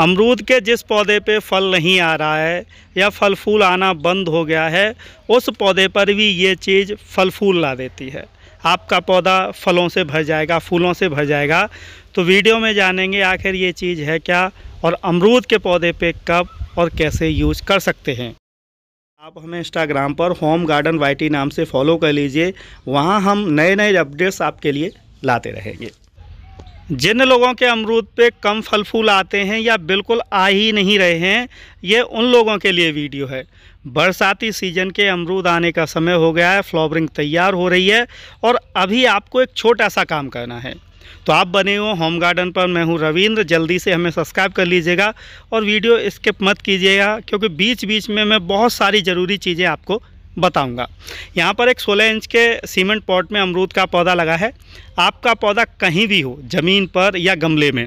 अमरूद के जिस पौधे पे फल नहीं आ रहा है या फल फूल आना बंद हो गया है उस पौधे पर भी ये चीज़ फल फूल ला देती है आपका पौधा फलों से भर जाएगा फूलों से भर जाएगा तो वीडियो में जानेंगे आखिर ये चीज़ है क्या और अमरूद के पौधे पे कब और कैसे यूज कर सकते हैं आप हमें इंस्टाग्राम पर होम गार्डन वाइटी नाम से फॉलो कर लीजिए वहाँ हम नए नए अपडेट्स आपके लिए लाते रहेंगे जिन लोगों के अमरूद पे कम फल फूल आते हैं या बिल्कुल आ ही नहीं रहे हैं ये उन लोगों के लिए वीडियो है बरसाती सीजन के अमरूद आने का समय हो गया है फ्लावरिंग तैयार हो रही है और अभी आपको एक छोटा सा काम करना है तो आप बने हो होम गार्डन पर मैं हूँ रविंद्र जल्दी से हमें सब्सक्राइब कर लीजिएगा और वीडियो स्किप मत कीजिएगा क्योंकि बीच बीच में मैं बहुत सारी ज़रूरी चीज़ें आपको बताऊंगा। यहाँ पर एक 16 इंच के सीमेंट पॉट में अमरूद का पौधा लगा है आपका पौधा कहीं भी हो ज़मीन पर या गमले में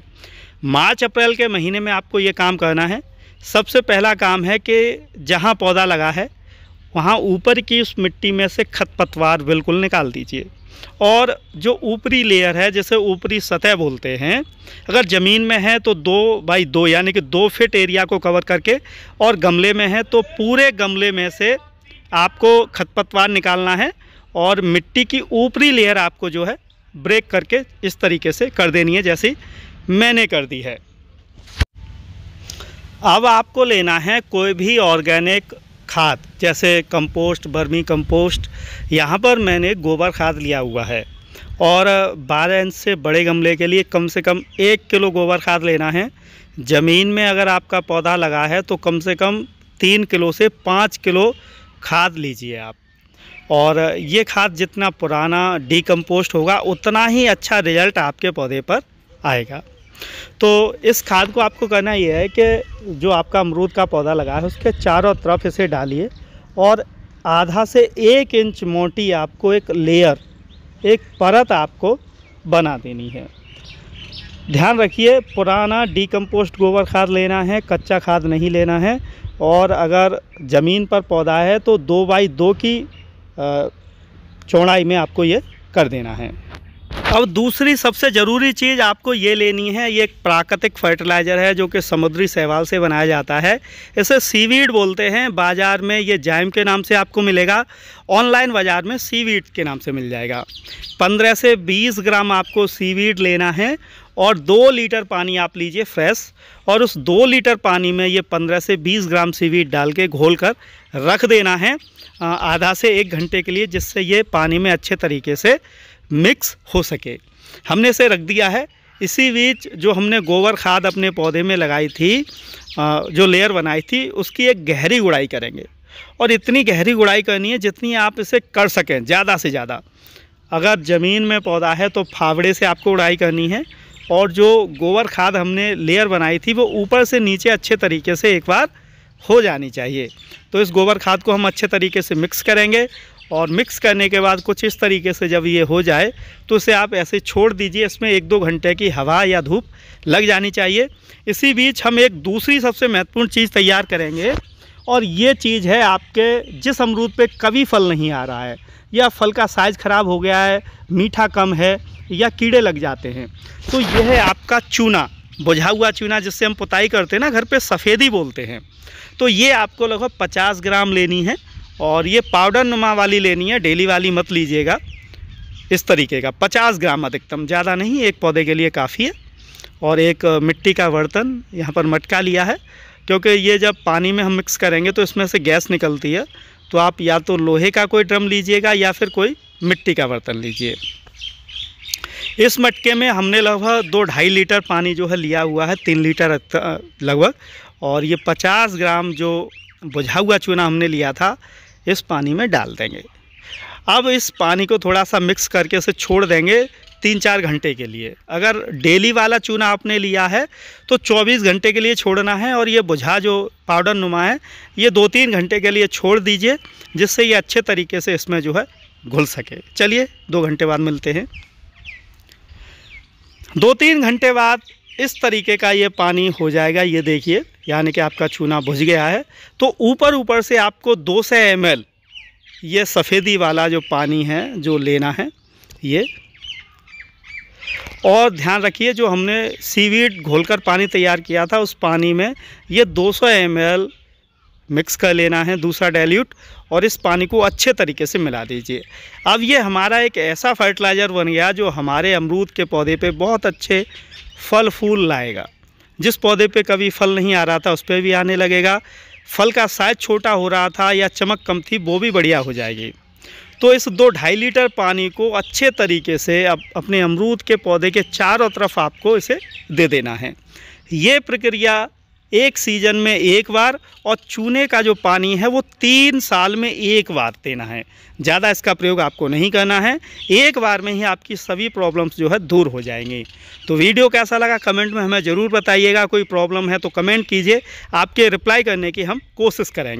मार्च अप्रैल के महीने में आपको ये काम करना है सबसे पहला काम है कि जहाँ पौधा लगा है वहाँ ऊपर की उस मिट्टी में से खतपतवार बिल्कुल निकाल दीजिए और जो ऊपरी लेयर है जैसे ऊपरी सतह बोलते हैं अगर ज़मीन में है तो दो बाई दो यानी कि दो फिट एरिया को कवर करके और गमले में है तो पूरे गमले में से आपको खतपतवार निकालना है और मिट्टी की ऊपरी लेयर आपको जो है ब्रेक करके इस तरीके से कर देनी है जैसी मैंने कर दी है अब आपको लेना है कोई भी ऑर्गेनिक खाद जैसे कंपोस्ट बर्मी कंपोस्ट यहाँ पर मैंने गोबर खाद लिया हुआ है और 12 इंच से बड़े गमले के लिए कम से कम एक किलो गोबर खाद लेना है ज़मीन में अगर आपका पौधा लगा है तो कम से कम तीन किलो से पाँच किलो खाद लीजिए आप और ये खाद जितना पुराना डिकम्पोस्ट होगा उतना ही अच्छा रिजल्ट आपके पौधे पर आएगा तो इस खाद को आपको करना ये है कि जो आपका अमरूद का पौधा लगा है उसके चारों तरफ इसे डालिए और आधा से एक इंच मोटी आपको एक लेयर एक परत आपको बना देनी है ध्यान रखिए पुराना डीकम्पोस्ट गोबर खाद लेना है कच्चा खाद नहीं लेना है और अगर ज़मीन पर पौधा है तो दो बाई दो की चौड़ाई में आपको ये कर देना है अब दूसरी सबसे ज़रूरी चीज़ आपको ये लेनी है ये एक प्राकृतिक फर्टिलाइज़र है जो कि समुद्री सहवाल से बनाया जाता है इसे सीवीड बोलते हैं बाज़ार में ये जैम के नाम से आपको मिलेगा ऑनलाइन बाज़ार में सीवीड के नाम से मिल जाएगा 15 से 20 ग्राम आपको सीवीड लेना है और दो लीटर पानी आप लीजिए फ्रेश और उस दो लीटर पानी में ये पंद्रह से बीस ग्राम सीवीड डाल के घोल कर रख देना है आधा से एक घंटे के लिए जिससे ये पानी में अच्छे तरीके से मिक्स हो सके हमने इसे रख दिया है इसी बीच जो हमने गोबर खाद अपने पौधे में लगाई थी जो लेयर बनाई थी उसकी एक गहरी गुड़ाई करेंगे और इतनी गहरी गुड़ाई करनी है जितनी आप इसे कर सकें ज़्यादा से ज़्यादा अगर ज़मीन में पौधा है तो फावड़े से आपको उड़ाई करनी है और जो गोबर खाद हमने लेयर बनाई थी वो ऊपर से नीचे अच्छे तरीके से एक बार हो जानी चाहिए तो इस गोबर खाद को हम अच्छे तरीके से मिक्स करेंगे और मिक्स करने के बाद कुछ इस तरीके से जब ये हो जाए तो इसे आप ऐसे छोड़ दीजिए इसमें एक दो घंटे की हवा या धूप लग जानी चाहिए इसी बीच हम एक दूसरी सबसे महत्वपूर्ण चीज़ तैयार करेंगे और ये चीज़ है आपके जिस अमरूद पे कभी फल नहीं आ रहा है या फल का साइज़ ख़राब हो गया है मीठा कम है या कीड़े लग जाते हैं तो यह है आपका चूना बुझा हुआ चूना जिससे हम पुताई करते हैं ना घर पे सफ़ेदी बोलते हैं तो ये आपको लगभग पचास ग्राम लेनी है और ये पाउडर नुमा वाली लेनी है डेली वाली मत लीजिएगा इस तरीके का पचास ग्राम अधिकतम ज़्यादा नहीं एक पौधे के लिए काफ़ी है और एक मिट्टी का बर्तन यहाँ पर मटका लिया है क्योंकि ये जब पानी में हम मिक्स करेंगे तो इसमें से गैस निकलती है तो आप या तो लोहे का कोई ड्रम लीजिएगा या फिर कोई मिट्टी का बर्तन लीजिए इस मटके में हमने लगभग दो ढाई लीटर पानी जो है लिया हुआ है तीन लीटर लगभग और ये पचास ग्राम जो बुझा हुआ चूना हमने लिया था इस पानी में डाल देंगे अब इस पानी को थोड़ा सा मिक्स करके इसे छोड़ देंगे तीन चार घंटे के लिए अगर डेली वाला चूना आपने लिया है तो 24 घंटे के लिए छोड़ना है और ये बुझा जो पाउडर नुमा है ये दो तीन घंटे के लिए छोड़ दीजिए जिससे ये अच्छे तरीके से इसमें जो है घुल सके चलिए दो घंटे बाद मिलते हैं दो तीन घंटे बाद इस तरीके का ये पानी हो जाएगा ये देखिए यानी कि आपका चूना भुज गया है तो ऊपर ऊपर से आपको 200 सौ ये सफ़ेदी वाला जो पानी है जो लेना है ये और ध्यान रखिए जो हमने सीवीड घोलकर पानी तैयार किया था उस पानी में ये 200 सौ मिक्स कर लेना है दूसरा डाइल्यूट और इस पानी को अच्छे तरीके से मिला दीजिए अब ये हमारा एक ऐसा फर्टिलाइज़र बन गया जो हमारे अमरूद के पौधे पे बहुत अच्छे फल फूल लाएगा जिस पौधे पे कभी फल नहीं आ रहा था उस पर भी आने लगेगा फल का साइज छोटा हो रहा था या चमक कम थी वो भी बढ़िया हो जाएगी तो इस दो ढाई लीटर पानी को अच्छे तरीके से अब अपने अमरूद के पौधे के चारों तरफ आपको इसे दे देना है ये प्रक्रिया एक सीजन में एक बार और चूने का जो पानी है वो तीन साल में एक बार देना है ज़्यादा इसका प्रयोग आपको नहीं करना है एक बार में ही आपकी सभी प्रॉब्लम्स जो है दूर हो जाएंगी तो वीडियो कैसा लगा कमेंट में हमें ज़रूर बताइएगा कोई प्रॉब्लम है तो कमेंट कीजिए आपके रिप्लाई करने की हम कोशिश करेंगे